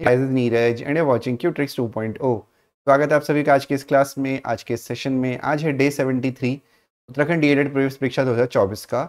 Guys, Neeraj and a watching Q tricks 2.0 स्वागत है आप सभी का आज के इस क्लास में आज के इस सेशन में आज है डे 73 उत्तराखंड डीएलएड प्रवेश परीक्षा 2024 का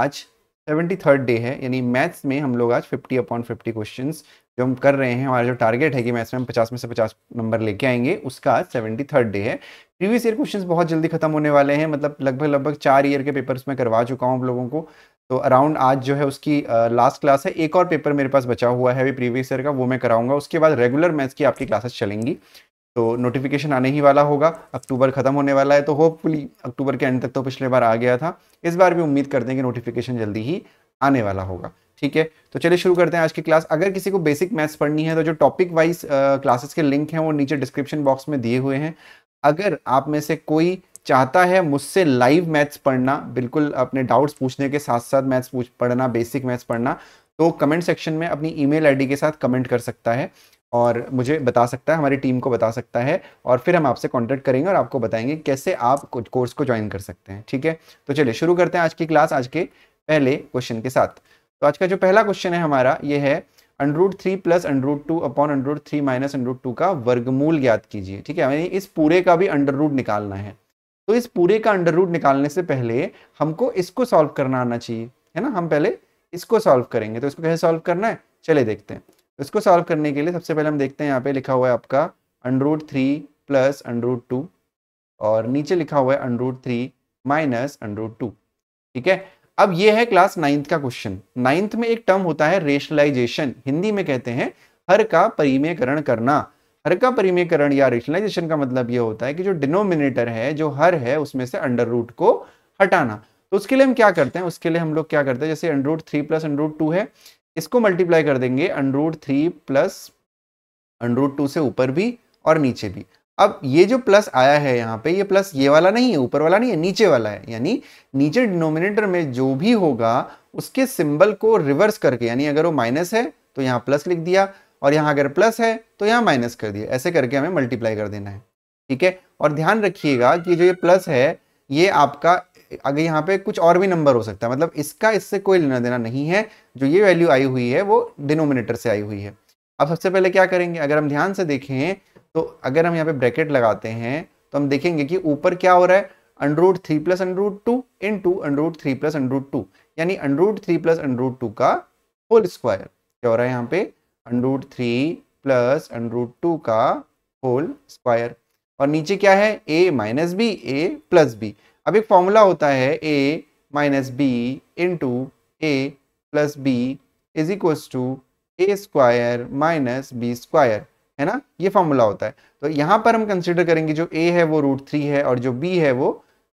आज 73 डे है यानी मैथ्स में हम लोग आज 50 अपॉन 50 क्वेश्चंस जो हम कर रहे हैं हमारा जो टारगेट है कि मैथ्स में हम 50 में से 50 नंबर लेके आएंगे उसका आज सेवेंटी थर्ड डे है प्रीवियस ईयर क्वेश्चंस बहुत जल्दी खत्म होने वाले हैं मतलब लगभग लगभग चार ईयर के पेपर्स में करवा चुका हूँ आप लोगों को तो अराउंड आज जो है उसकी लास्ट क्लास है एक और पेपर मेरे पास बचा हुआ है अभी प्रीवियस ईयर का वो मैं कराऊंगा उसके बाद रेगुलर मैथ्स की आपकी क्लासेस चलेंगी तो नोटिफिकेशन आने ही वाला होगा अक्टूबर ख़त्म होने वाला है तो होपफुली अक्टूबर के एंड तक तो पिछले बार आ गया था इस बार भी उम्मीद करते हैं कि नोटिफिकेशन जल्दी ही आने वाला होगा ठीक है तो चलिए शुरू करते हैं आज की क्लास अगर किसी को बेसिक मैथ्स पढ़नी है तो जो टॉपिक वाइज क्लासेस के लिंक हैं वो नीचे डिस्क्रिप्शन बॉक्स में दिए हुए हैं अगर आप में से कोई चाहता है मुझसे लाइव मैथ्स पढ़ना बिल्कुल अपने डाउट्स पूछने के साथ साथ मैथ्स पूछ पढ़ना बेसिक मैथ्स पढ़ना तो कमेंट सेक्शन में अपनी ईमेल आईडी के साथ कमेंट कर सकता है और मुझे बता सकता है हमारी टीम को बता सकता है और फिर हम आपसे कांटेक्ट करेंगे और आपको बताएंगे कैसे आप कोर्स को ज्वाइन कर सकते हैं ठीक है तो चलिए शुरू करते हैं आज की क्लास आज के पहले क्वेश्चन के साथ तो आज का जो पहला क्वेश्चन है हमारा ये है under root three plus under root two upon under root three minus under root two का वर्गमूल ज्ञात कीजिए ठीक है हमें इस पूरे का भी अंडर रूट निकालना है तो इस पूरे का अंडर रूट निकालने से पहले हमको इसको सॉल्व करना आना चाहिए है ना हम पहले इसको सॉल्व करेंगे तो इसको कैसे सॉल्व करना है चले देखते हैं तो इसको सॉल्व करने के लिए सबसे पहले हम देखते हैं यहाँ पे लिखा हुआ है आपका under root three plus under root two और नीचे लिखा हुआ है under root three minus under root two ठीक है अब ये है क्लास नाइन्थ का क्वेश्चन नाइन्थ में एक टर्म होता है रेशनलाइजेशन हिंदी में कहते हैं हर का परिमयकरण करना हर का परिमयकरण या रेशनलाइजेशन का मतलब यह होता है कि जो डिनोमिनेटर है जो हर है उसमें से अंडर रूट को हटाना तो उसके लिए हम क्या करते हैं उसके लिए हम लोग क्या करते हैं जैसे under root three plus under root two है इसको मल्टीप्लाई कर देंगे under root three plus under root two से ऊपर भी और नीचे भी अब ये जो प्लस आया है यहाँ पे ये प्लस ये वाला नहीं है ऊपर वाला नहीं है नीचे वाला है यानी नीचे डिनोमिनेटर में जो भी होगा उसके सिंबल को रिवर्स करके यानी अगर वो माइनस है तो यहाँ प्लस लिख दिया और यहाँ अगर प्लस है तो यहाँ माइनस कर दिया ऐसे करके हमें मल्टीप्लाई कर देना है ठीक है और ध्यान रखिएगा कि जो ये प्लस है ये आपका अगर यहाँ पे कुछ और भी नंबर हो सकता है मतलब इसका इससे कोई लेना देना नहीं है जो ये वैल्यू आई हुई है वो डिनोमिनेटर से आई हुई है अब सबसे पहले क्या करेंगे अगर हम ध्यान से देखें तो अगर हम यहाँ पे ब्रैकेट लगाते हैं तो हम देखेंगे कि ऊपर क्या हो रहा है under root three plus under root two into under root three plus under root two यानी under root three plus under root two का होल स्क्वायर क्या हो रहा है यहाँ पे under root three plus under root two का होल स्क्वायर और नीचे क्या है a minus b a plus b अब एक फॉर्मूला होता है a minus b into a plus b is equals to a square minus b square है ना ये फॉर्मूला होता है तो यहाँ पर हम कंसिडर करेंगे जो ए है वो रूट थ्री है और जो बी है वो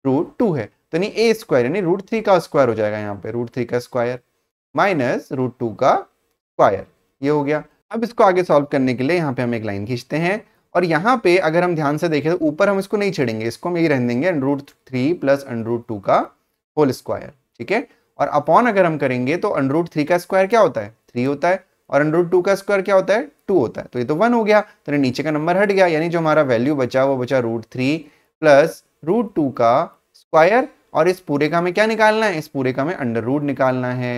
रूट टू है तो नहीं ए स्क्वायर यानी रूट थ्री का स्क्वायर हो जाएगा यहाँ पे रूट थ्री का स्क्वायर माइनस रूट टू का स्क्वायर ये हो गया अब इसको आगे सॉल्व करने के लिए यहाँ पे हम एक लाइन खींचते हैं और यहाँ पे अगर हम ध्यान से देखें तो ऊपर हम इसको नहीं छेड़ेंगे इसको हम यही रहने देंगे under root three plus under root two का होल स्क्वायर ठीक है और अपॉन अगर हम करेंगे तो रूट थ्री का स्क्वायर क्या होता है थ्री होता है और अंडरूट टू का स्क्वायर क्या होता है टू होता है तो ये तो वन हो गया तो नीचे का नंबर हट गया यानी जो हमारा वैल्यू बचा वो बचा root three plus root two का स्क्वायर और इस पूरे का हमें क्या निकालना है इस पूरे का हमें अंडर रूट निकालना है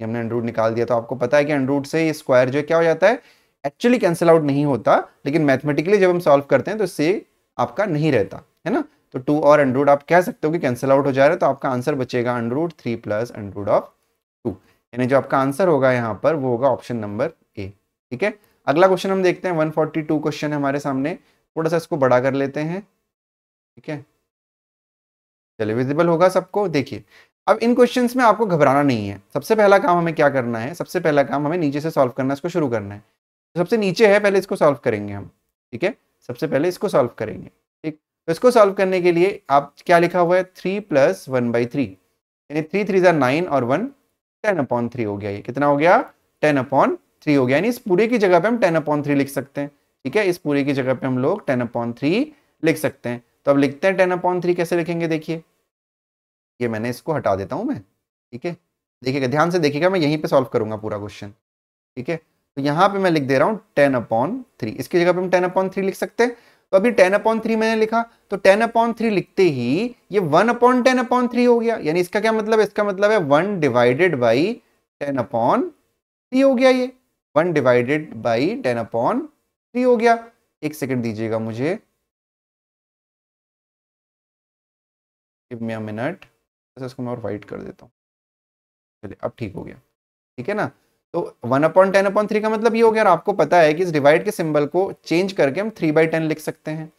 ये हमने अंडरूट निकाल दिया तो आपको पता है कि अंडरूट से ये स्क्वायर जो क्या हो जाता है एक्चुअली कैंसिल आउट नहीं होता लेकिन मैथमेटिकली जब हम सॉल्व करते हैं तो इससे आपका नहीं रहता है ना तो टू और अंडरूट आप कह सकते हो कि कैंसिल आउट हो जा रहा है तो आपका आंसर बचेगा under root three plus under root of two यानी जो आपका आंसर होगा यहाँ पर वो होगा ऑप्शन नंबर ए ठीक है अगला क्वेश्चन हम देखते हैं 142 क्वेश्चन है हमारे सामने थोड़ा सा इसको बड़ा कर लेते हैं ठीक है चलिए विजिबल होगा सबको देखिए अब इन क्वेश्चंस में आपको घबराना नहीं है सबसे पहला काम हमें क्या करना है सबसे पहला काम हमें नीचे से सॉल्व करना इसको शुरू करना है तो सबसे नीचे है पहले इसको सॉल्व करेंगे हम ठीक है सबसे पहले इसको सॉल्व करेंगे ठीक तो इसको सॉल्व करने के लिए आप क्या लिखा हुआ है three plus one by three यानी थ्री थ्री ज़ा नाइन और वन टेन अपॉन थ्री हो गया ये कितना हो गया टेन अपॉन थ्री हो गया यानी इस पूरे की जगह पर हम टेन अपॉन थ्री लिख सकते हैं ठीक है इस पूरे की जगह पर हम लोग टेन अपॉन थ्री लिख सकते हैं तो अब लिखते हैं टेन अपॉन थ्री कैसे लिखेंगे देखिए ये मैंने इसको हटा देता हूँ मैं ठीक है देखिएगा ध्यान से देखिएगा मैं यहीं पे सॉल्व करूंगा पूरा क्वेश्चन ठीक है तो यहाँ पे मैं लिख दे रहा हूँ टेन अपॉन थ्री इसकी जगह पे हम टेन अपॉन थ्री लिख सकते हैं तो अभी टेन अपॉन थ्री मैंने लिखा तो टेन अपॉन थ्री लिखते ही ये one upon ten upon three हो गया यानी इसका क्या मतलब है इसका मतलब है one divided by ten upon three हो गया ये one divided by ten upon three हो गया एक सेकेंड दीजिएगा मुझे मिनट जैसे इसको मैं और वाइट कर देता हूँ चलिए अब ठीक हो गया ठीक है ना तो one upon ten upon three का मतलब ये हो गया और आपको पता है कि इस डिवाइड के सिंबल को चेंज करके हम थ्री बाई टेन लिख सकते हैं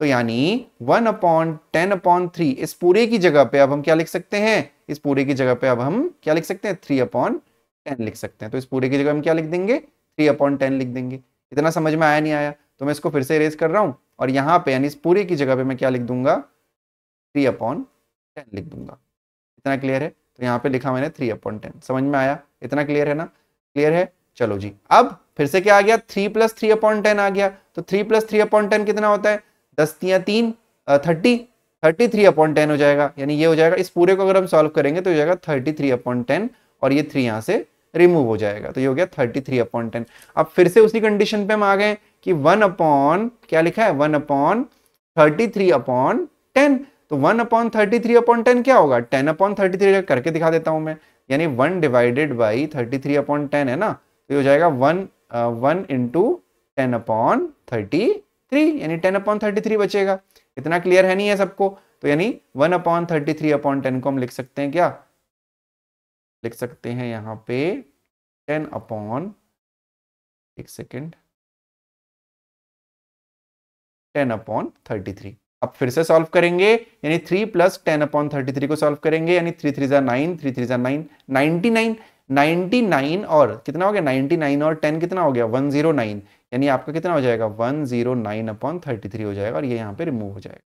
तो यानी one upon ten upon three इस पूरे की जगह पे अब हम क्या लिख सकते हैं इस पूरे की जगह पे अब हम क्या लिख सकते हैं थ्री अपॉइंट टेन लिख सकते हैं तो इस पूरे की जगह हम क्या लिख देंगे थ्री अपॉइंट टेन लिख देंगे इतना समझ में आया नहीं आया तो मैं इसको फिर से रेज कर रहा हूँ और यहाँ पे यानी इस पूरे की जगह पे मैं क्या लिख दूंगा थ्री अपॉइंट टेन लिख दूंगा इतना क्लियर है तो यहाँ पे लिखा मैंने थ्री अपॉन टेन समझ में आया इतना क्लियर है ना क्लियर है चलो जी अब फिर से क्या आ गया three plus three upon ten आ गया तो three plus three upon ten कितना होता है दस या तीन thirty thirty three upon ten हो जाएगा यानी ये हो जाएगा इस पूरे को अगर हम सॉल्व करेंगे तो हो जाएगा थर्टी थ्री अपॉन टेन और ये थ्री यहाँ से रिमूव हो जाएगा तो ये हो गया थर्टी थ्री अपॉन टेन अब फिर से उसी कंडीशन पे हम आ गए कि वन अपॉन क्या लिखा है one upon thirty three upon ten तो one upon thirty three upon ten क्या होगा टेन अपॉन थर्टी थ्री करके दिखा देता हूं मैं यानी one divided by thirty three upon ten है ना तो ये हो जाएगा one one into ten upon thirty three यानी टेन अपॉन थर्टी थ्री बचेगा इतना क्लियर है नहीं है सबको तो यानी one upon thirty three upon ten को हम लिख सकते हैं क्या लिख सकते हैं यहाँ पे टेन अपॉन एक second ten upon thirty three अब फिर से सॉल्व करेंगे यानी three plus ten upon thirty three को सॉल्व करेंगे यानी थ्री थ्री जार नाइन थ्री थ्री जार nine ninety nine ninety nine और कितना हो गया नाइनटी नाइन और टेन कितना हो गया वन जीरो नाइन यानी आपका कितना हो जाएगा one zero nine upon thirty three हो जाएगा और ये यहाँ पे रिमूव हो जाएगा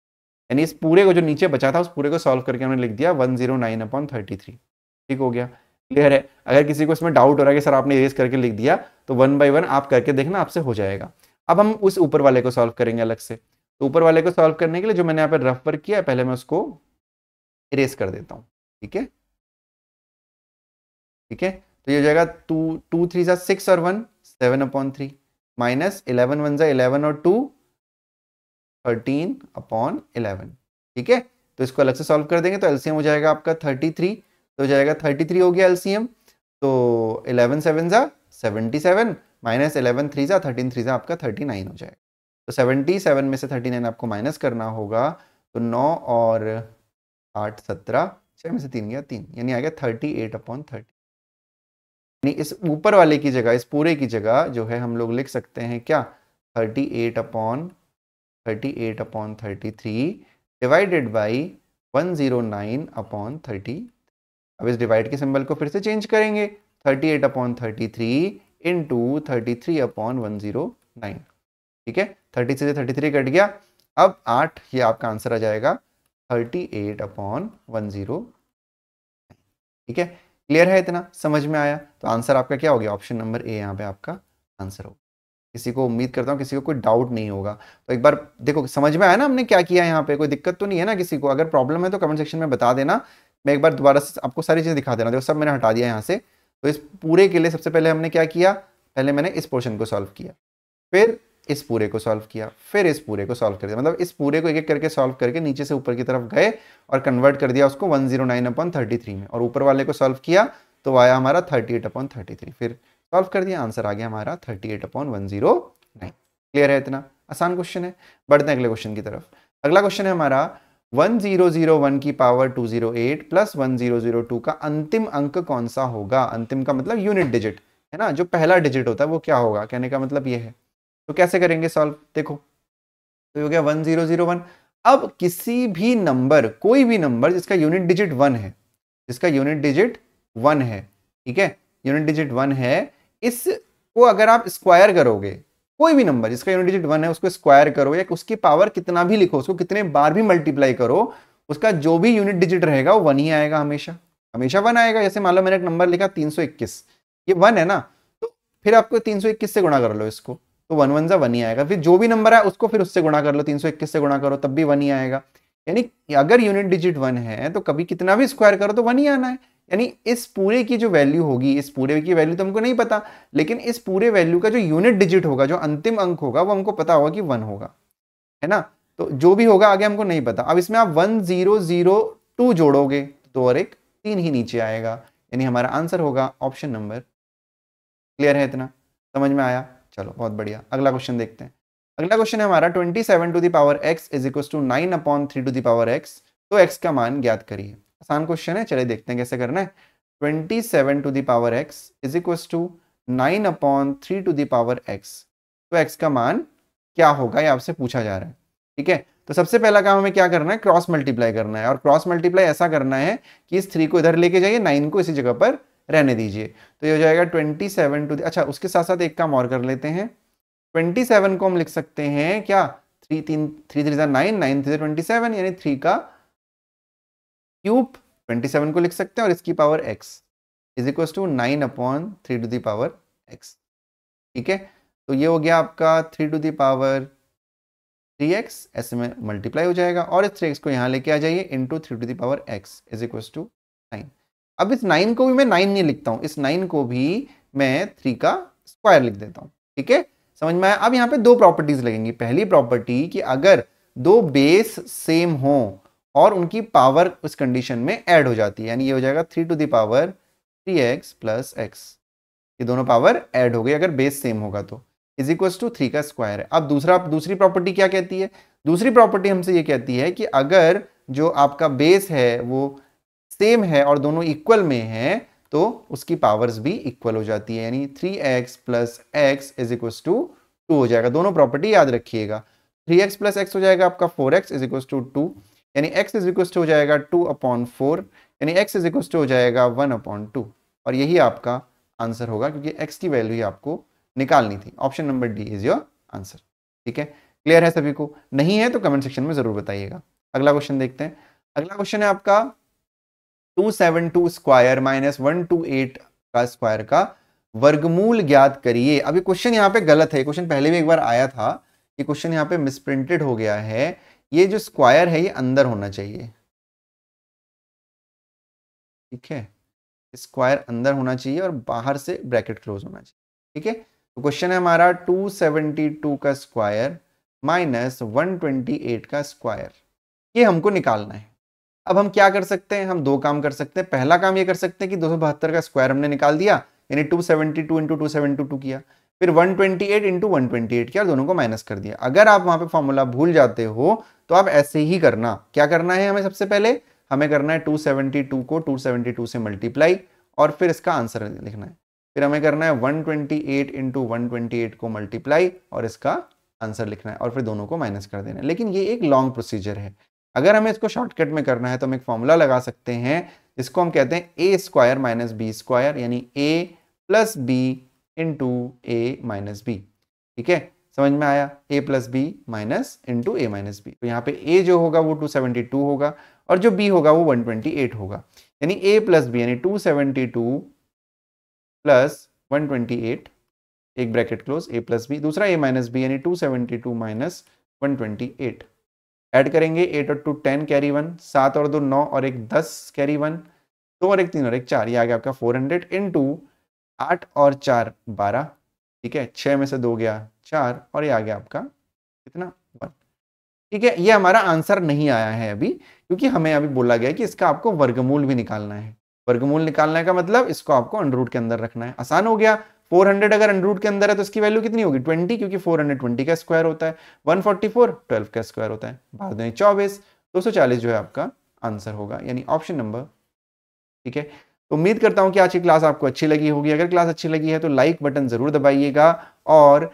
यानी इस पूरे को जो नीचे बचा था उस पूरे को सॉल्व करके हमने लिख दिया one zero nine upon thirty three ठीक हो गया क्लियर है अगर किसी को इसमें डाउट हो रहा है कि सर आपने इरेज करके लिख दिया तो वन बाई वन आप करके देखना आपसे हो जाएगा अब हम उस ऊपर वाले को सॉल्व करेंगे अलग से तो ऊपर वाले को सॉल्व करने के लिए जो मैंने यहाँ पर रफ वर्क किया है पहले मैं उसको इरेज कर देता हूँ ठीक है ठीक है तो ये हो जाएगा टू टू थ्री सा सिक्स और one seven upon three minus eleven one सा इलेवन और टू थर्टीन अपॉन इलेवन ठीक है तो इसको अलग से सॉल्व कर देंगे तो एलसीएम हो जाएगा आपका थर्टी थ्री तो हो जाएगा थर्टी थ्री हो गया एलसीएम तो इलेवन सेवन सा seventy seven minus eleven three सा थर्टीन थ्री सा आपका थर्टी नाइन हो जाएगा तो 77 में से 39 आपको माइनस करना होगा तो 9 और 8 17 छः में से तीन गया तीन यानी आ गया 38 एट अपॉन थर्टी यानी इस ऊपर वाले की जगह इस पूरे की जगह जो है हम लोग लिख सकते हैं क्या 38 eight upon thirty eight upon thirty three divided by one zero nine upon thirty अब इस डिवाइड के सिंबल को फिर से चेंज करेंगे thirty eight upon thirty three into thirty three upon one zero nine ठीक है थर्टी से थर्टी थ्री कट गया अब आठ ये आपका आंसर आ जाएगा thirty eight upon one zero ठीक है क्लियर है इतना समझ में आया तो आंसर आपका क्या हो गया ऑप्शन नंबर ए यहाँ पे आपका आंसर होगा किसी को उम्मीद करता हूँ किसी को कोई डाउट नहीं होगा तो एक बार देखो समझ में आया ना हमने क्या किया यहाँ पे कोई दिक्कत तो नहीं है ना किसी को अगर प्रॉब्लम है तो कमेंट सेक्शन में बता देना मैं एक बार दोबारा से आपको सारी चीज़ें दिखा देना देखो सब मैंने हटा दिया यहाँ से तो इस पूरे के लिए सबसे पहले हमने क्या किया पहले मैंने इस पोर्शन को सॉल्व किया फिर इस पूरे को सॉल्व किया फिर इस पूरे को सॉल्व कर दिया मतलब इस पूरे को एक एक करके सॉल्व करके नीचे से ऊपर की तरफ गए और कन्वर्ट कर दिया उसको 109 जीरो नाइन अपॉन थर्टी में और ऊपर वाले को सॉल्व किया तो आया हमारा 38 एट अपॉन थर्टी फिर सॉल्व कर दिया आंसर आ गया हमारा 38 एट अपॉन वन क्लियर है इतना आसान क्वेश्चन है बढ़ते हैं अगले क्वेश्चन की तरफ अगला क्वेश्चन है हमारा वन की पावर टू प्लस का अंतिम अंक कौन सा होगा अंतिम का मतलब यूनिट डिजिट है ना जो पहला डिजिट होता है वो क्या होगा कहने का मतलब ये है तो कैसे करेंगे सॉल्व देखो तो हो गया वन जीरो जीरो वन अब किसी भी नंबर कोई भी नंबर जिसका यूनिट डिजिट वन है जिसका यूनिट डिजिट वन है ठीक है यूनिट डिजिट वन है इसको अगर आप स्क्वायर करोगे कोई भी नंबर जिसका यूनिट डिजिट वन है उसको स्क्वायर करो या उसकी पावर कितना भी लिखो उसको कितने बार भी मल्टीप्लाई करो उसका जो भी यूनिट डिजिट रहेगा वो वन ही आएगा हमेशा हमेशा वन आएगा जैसे मान लो मैंने एक नंबर लिखा तीन ये वन है ना तो फिर आपको तीन से गुणा कर लो इसको तो वन वन ज़ा वन ही आएगा फिर जो भी नंबर है उसको फिर उससे गुणा कर लो तीन से गुणा करो तब भी वन ही आएगा यानी अगर यूनिट डिजिट वन है तो कभी कितना भी स्क्वायर करो तो वन ही आना है यानी इस पूरे की जो वैल्यू होगी इस पूरे की वैल्यू तो हमको नहीं पता लेकिन इस पूरे वैल्यू का जो यूनिट डिजिट होगा जो अंतिम अंक होगा वो हमको पता होगा कि वन होगा है ना तो जो भी होगा आगे हमको नहीं पता अब इसमें आप वन जीरो जीरो टू जोड़ोगे तो और एक तीन ही नीचे आएगा यानी हमारा आंसर होगा ऑप्शन नंबर क्लियर है इतना समझ में आया चलो बहुत बढ़िया अगला क्वेश्चन देखते हैं अगला क्वेश्चन है हमारा twenty seven to the power x is equal to nine upon three to the power x तो एक्स का मान ज्ञात करिए आसान क्वेश्चन है चले देखते हैं कैसे करना है twenty seven to the power x is equal to nine upon three to the power x तो एक्स का मान क्या होगा ये आपसे पूछा जा रहा है ठीक है तो सबसे पहला काम हमें क्या करना है क्रॉस मल्टीप्लाई करना है और क्रॉस मल्टीप्लाई ऐसा करना है कि इस थ्री को इधर लेके जाइए नाइन को इसी जगह पर रहने दीजिए तो ये हो जाएगा ट्वेंटी सेवन टू अच्छा उसके साथ साथ एक काम और कर लेते हैं ट्वेंटी सेवन को हम लिख सकते हैं क्या थ्री तीन three three nine nine three twenty seven यानी थ्री का क्यूब ट्वेंटी सेवन को लिख सकते हैं और इसकी power x is equal to nine upon three to the power x ठीक है तो ये हो गया आपका three to the power three x ऐसे में मल्टीप्लाई हो जाएगा और इस थ्री एक्स को यहाँ लेके आ जाइए into three to the power x is equal to अब इस नाइन को भी मैं नाइन नहीं लिखता हूँ इस नाइन को भी मैं थ्री का स्क्वायर लिख देता हूँ ठीक है समझ में आया अब यहाँ पे दो प्रॉपर्टीज लगेंगी पहली प्रॉपर्टी कि अगर दो बेस सेम हो और उनकी पावर उस कंडीशन में ऐड हो जाती है यानी ये हो जाएगा three to the power three x plus x ये दोनों पावर ऐड हो गई अगर बेस सेम होगा तो इज इक्वल्स टू थ्री का स्क्वायर है अब दूसरा दूसरी प्रॉपर्टी क्या कहती है दूसरी प्रॉपर्टी हमसे ये कहती है कि अगर जो आपका बेस है वो सेम है और दोनों इक्वल में हैं तो उसकी पावर्स भी इक्वल हो जाती है यानी three x plus x is equal to two हो जाएगा दोनों प्रॉपर्टी याद रखिएगा थ्री एक्स प्लस एक्स हो जाएगा आपका four x is equal to two यानी x इज इक्व टू हो जाएगा टू अपॉन फोर यानी x इज इक्व टू हो जाएगा वन अपॉन टू और यही आपका आंसर होगा क्योंकि x की वैल्यू ही आपको निकालनी थी option number D is your answer ठीक है क्लियर है सभी को नहीं है तो कमेंट सेक्शन में जरूर बताइएगा अगला क्वेश्चन देखते हैं अगला क्वेश्चन है आपका two seven two square minus one two eight का स्क्वायर का वर्गमूल ज्ञात करिए अभी क्वेश्चन यहाँ पे गलत है क्वेश्चन पहले भी एक बार आया था ये क्वेश्चन यहाँ पे मिसप्रिंटेड हो गया है ये जो स्क्वायर है ये अंदर होना चाहिए ठीक है स्क्वायर अंदर होना चाहिए और बाहर से ब्रैकेट क्लोज होना चाहिए ठीक है तो क्वेश्चन है हमारा 272 का स्क्वायर माइनस 128 का स्क्वायर ये हमको निकालना है अब हम क्या कर सकते हैं हम दो काम कर सकते हैं पहला काम ये कर सकते हैं कि दो का स्क्वायर हमने निकाल दिया यानी two seventy two into two seven two two किया फिर 128 ट्वेंटी एट इंटू वन किया दोनों को माइनस कर दिया अगर आप वहां पे फॉर्मूला भूल जाते हो तो आप ऐसे ही करना क्या करना है हमें सबसे पहले हमें करना है 272 को 272 से मल्टीप्लाई और फिर इसका आंसर लिखना है फिर हमें करना है one twenty eight into one को मल्टीप्लाई और इसका आंसर लिखना है और फिर दोनों को माइनस कर देना है लेकिन ये एक लॉन्ग प्रोसीजर है अगर हमें इसको शॉर्टकट में करना है तो हम एक फॉर्मूला लगा सकते हैं इसको हम कहते हैं a square minus b square यानी a plus b into a minus b ठीक है समझ में आया a plus b minus into a minus b तो यहाँ पे ए जो होगा वो 272 होगा और जो बी होगा वो 128 होगा यानी ए प्लस बी यानी 272 प्लस एट एक bracket close a plus b दूसरा ए माइनस बी यानी 272 माइनस एट ऐड करेंगे एट और टू टेन कैरी वन सात और दो नौ और एक दस कैरी वन दो और एक तीन और एक चार ये आ गया आपका फोर हंड्रेड इन टू आठ और चार बारह ठीक है छः में से दो गया चार और ये आ गया आपका कितना वन ठीक है ये हमारा आंसर नहीं आया है अभी क्योंकि हमें अभी बोला गया कि इसका आपको वर्गमूल भी निकालना है वर्गमूल निकालने का मतलब इसको आपको अंडरूट के अंदर रखना है आसान हो गया 400 अगर अंडरूट के अंदर है तो इसकी वैल्यू कितनी होगी 20 क्योंकि 420 का स्क्वायर होता है 144 12 का स्क्वायर होता है भाग दें चौबीस दो जो है आपका आंसर होगा यानी ऑप्शन नंबर ठीक है तो उम्मीद करता हूँ कि आज की क्लास आपको अच्छी लगी होगी अगर क्लास अच्छी लगी है तो लाइक बटन ज़रूर दबाइएगा और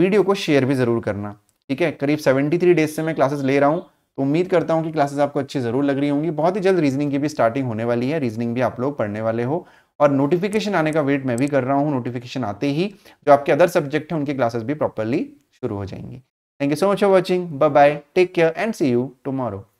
वीडियो को शेयर भी ज़रूर करना ठीक है करीब थ्री डेज से मैं क्लासेस ले रहा हूँ तो उम्मीद करता हूँ कि क्लासेस आपको अच्छी ज़रूर लग रही होंगी बहुत ही जल्द रीजनिंग की भी स्टार्टिंग होने वाली है रीजनिंग भी आप लोग पढ़ने वाले हो और नोटिफिकेशन आने का वेट मैं भी कर रहा हूँ नोटिफिकेशन आते ही जो आपके अदर सब्जेक्ट हैं उनकी क्लासेस भी प्रॉपरली शुरू हो जाएंगी thank you so much for watching bye bye take care and see you tomorrow